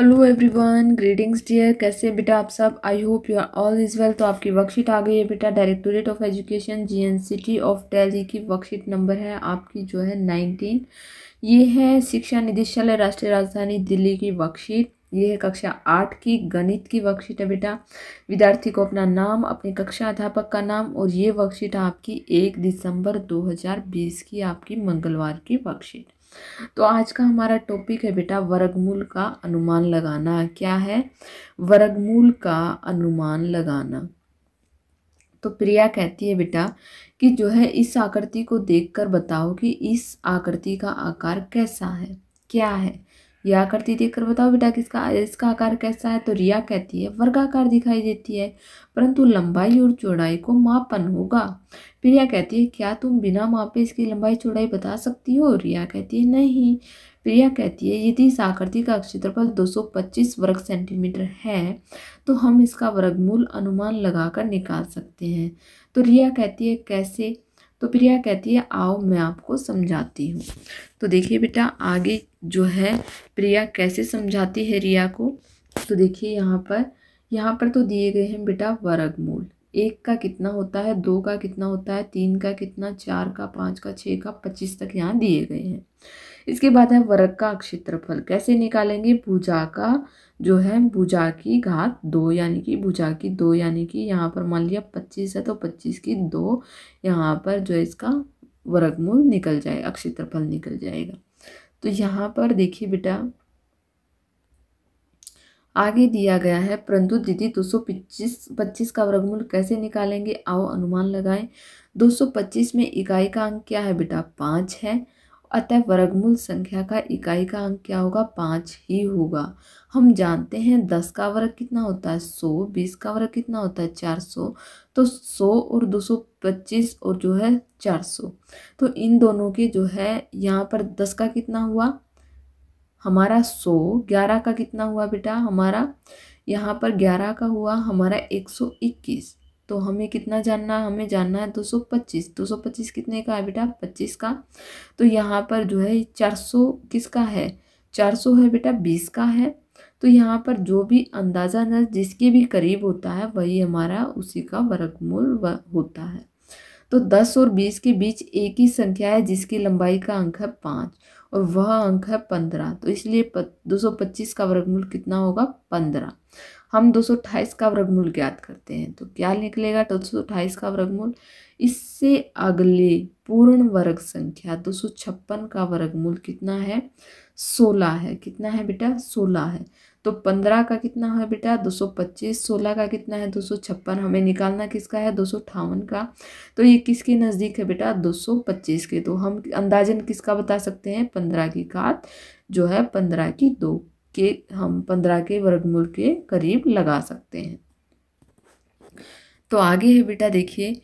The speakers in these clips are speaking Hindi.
हेलो एवरीवन ग्रीटिंग्स डियर कैसे बेटा आप सब I hope you are all is well तो आपकी वर्कशीट आ गई है बेटा directorate of education GNCT of Delhi की वर्कशीट नंबर है आपकी जो है नाइनटीन ये है शिक्षा निदेशालय राष्ट्रीय राजधानी दिल्ली की वर्कशीट ये है कक्षा आठ की गणित की वर्कशीट है बेटा विद्यार्थी को अपना नाम अपने कक्षा अध्यापक का नाम और ये वर्कशीट आपकी एक दिसंबर बीस की आपकी मंगलवार की वर्कशीट तो आज का हमारा टॉपिक है बेटा वर्गमूल का अनुमान लगाना क्या है वर्गमूल का अनुमान लगाना तो प्रिया कहती है बेटा कि जो है इस आकृति को देखकर बताओ कि इस आकृति का आकार कैसा है क्या है या करती देख कर बताओ बेटा किसका इसका आकार कैसा है तो रिया कहती है वर्गाकार दिखाई देती है परंतु लंबाई और चौड़ाई को मापन होगा प्रिया कहती है क्या तुम बिना मापे इसकी लंबाई चौड़ाई बता सकती हो रिया कहती है नहीं प्रिया कहती है यदि इस आकृति का क्षेत्रफल 225 वर्ग सेंटीमीटर है तो हम इसका वर्गमूल अनुमान लगाकर निकाल सकते हैं तो रिया कहती है कैसे तो प्रिया कहती है आओ मैं आपको समझाती हूँ तो देखिए बेटा आगे जो है प्रिया कैसे समझाती है रिया को तो देखिए यहाँ पर यहाँ पर तो दिए गए हैं बेटा वर्गमूल एक का कितना होता है दो का कितना होता है तीन का कितना चार का पाँच का छः का पच्चीस तक यहाँ दिए गए हैं इसके बाद है वर्ग का क्षेत्रफल कैसे निकालेंगे भुजा का जो है भुजा की घात दो यानी कि भुजा की दो यानी कि यहाँ पर मान लिया पच्चीस है तो पच्चीस की दो यहाँ पर जो है इसका वर्गमूल निकल जाए अक्षित्रफल निकल जाएगा तो यहाँ पर देखिए बेटा आगे दिया गया है परंतु दीदी 225 25 का वर्गमूल कैसे निकालेंगे आओ अनुमान लगाएं 225 में इकाई का अंक क्या है बेटा पाँच है अतः वर्गमूल संख्या का इकाई का अंक क्या होगा पाँच ही होगा हम जानते हैं दस का वर्ग कितना होता है सौ बीस का वर्ग कितना होता है चार सौ तो सौ और दो सौ पच्चीस और जो है चार सौ तो इन दोनों के जो है यहाँ पर दस का कितना हुआ हमारा सौ ग्यारह का कितना हुआ बेटा हमारा यहाँ पर ग्यारह का हुआ हमारा एक सौ इक्कीस तो हमें कितना जानना है हमें जानना है दो सौ पच्चीस दो सौ पच्चीस कितने का है बेटा पच्चीस का तो यहाँ पर जो है चार सौ किसका है चार सौ है बेटा बीस का है तो यहाँ पर जो भी अंदाजा जिसके भी करीब होता है वही हमारा उसी का वर्गमूल होता है तो दस और बीस के बीच एक ही संख्या है जिसकी लंबाई का अंक है पाँच और वह अंक है पंद्रह तो इसलिए दो सौ पच्चीस का वर्गमूल कितना होगा पंद्रह हम दो सौ अठाईस का वर्गमूल ज्ञात करते हैं तो क्या निकलेगा दो सौ अठाईस का वर्गमूल इससे अगले पूर्ण वर्ग संख्या दो सौ छप्पन का वर्गमूल कितना है सोलह है कितना है बेटा सोलह है तो पंद्रह का कितना है बेटा दो सौ पच्चीस सोलह का कितना है दो सौ छप्पन हमें निकालना किसका है दो सौ अठावन का तो ये किसके नज़दीक है बेटा दो सौ पच्चीस के तो हम अंदाजन किसका बता सकते हैं पंद्रह की घात जो है पंद्रह की दो के हम पंद्रह के वर्गमूल के करीब लगा सकते हैं तो आगे है बेटा देखिए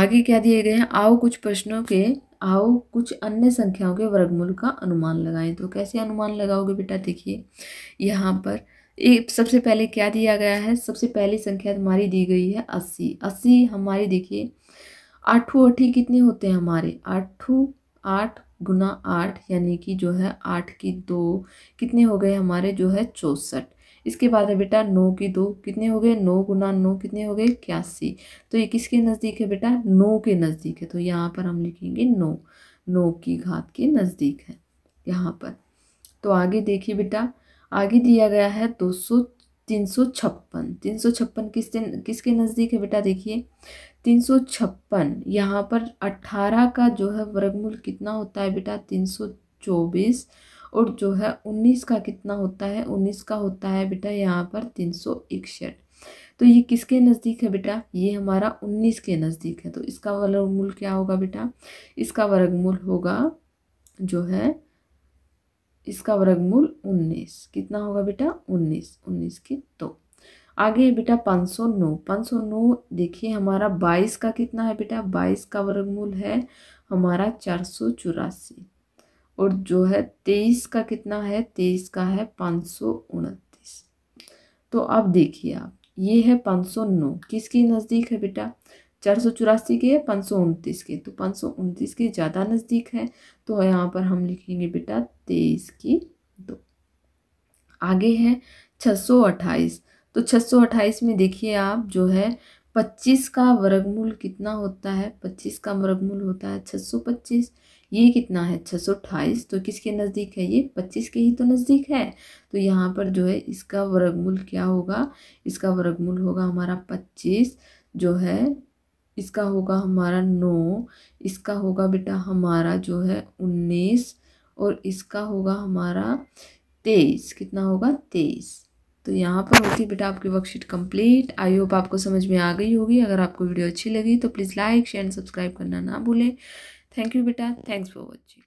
आगे क्या दिए गए हैं आओ कुछ प्रश्नों के आओ कुछ अन्य संख्याओं के वर्गमूल का अनुमान लगाएं तो कैसे अनुमान लगाओगे बेटा देखिए यहाँ पर एक सबसे पहले क्या दिया गया है सबसे पहली संख्या हमारी दी गई है अस्सी अस्सी हमारी देखिए आठों अठी कितने होते हैं हमारे आठों आठ गुना आठ यानी कि जो है आठ की दो कितने हो गए हमारे जो है चौंसठ इसके बाद है बेटा नौ की दो कितने हो गए नौ गुना नौ कितने हो गए इक्यासी तो ये किसके नज़दीक है बेटा नौ के नज़दीक है तो यहाँ पर हम लिखेंगे नौ नौ की घात के नज़दीक है यहाँ पर तो आगे देखिए बेटा आगे दिया गया है दो सौ तीन सौ छप्पन तीन सौ छप्पन किस किसके नज़दीक है बेटा देखिए तीन सौ छप्पन यहाँ पर अट्ठारह का जो है वर्गमूल कितना होता है बेटा तीन सौ चौबीस और जो है उन्नीस का कितना होता है उन्नीस का होता है बेटा यहाँ पर तीन सौ इकसठ तो ये किसके नज़दीक है बेटा ये हमारा उन्नीस के नज़दीक है तो इसका वर्गमूल क्या होगा बेटा इसका वर्गमूल होगा जो है इसका वर्गमूल उन्नीस कितना होगा बेटा उन्नीस उन्नीस की दो आगे बेटा पाँच सौ नौ पाँच सौ नौ देखिए हमारा बाईस का कितना है बेटा बाईस का वर्गमूल है हमारा चार सौ चौरासी और जो है तेईस का कितना है तेईस का है पाँच सौ उनतीस तो अब देखिए आप ये है पाँच सौ नौ किसके नज़दीक है बेटा चार सौ चौरासी के या पाँच सौ उनतीस के तो पाँच सौ उनतीस के ज़्यादा नज़दीक है तो यहाँ पर हम लिखेंगे बेटा तेईस की दो आगे है छः सौ अट्ठाईस तो छः सौ अट्ठाईस में देखिए आप जो है पच्चीस का वर्गमूल कितना होता है पच्चीस का वर्गमूल होता है छः सौ पच्चीस ये कितना है छः सौ अट्ठाईस तो किसके नज़दीक है ये पच्चीस के ही तो नज़दीक है तो यहाँ पर जो है इसका वर्गमूल क्या होगा इसका वर्गमूल होगा हमारा पच्चीस जो है इसका होगा हमारा नौ इसका होगा बेटा हमारा जो है उन्नीस और इसका होगा हमारा तेईस कितना होगा तेईस तो यहाँ पर होती बेटा आपकी वर्कशीट कंप्लीट आई होप आपको समझ में आ गई होगी अगर आपको वीडियो अच्छी लगी तो please like share and subscribe करना ना भूलें थैंक यू बेटा थैंक्स फॉर वॉचिंग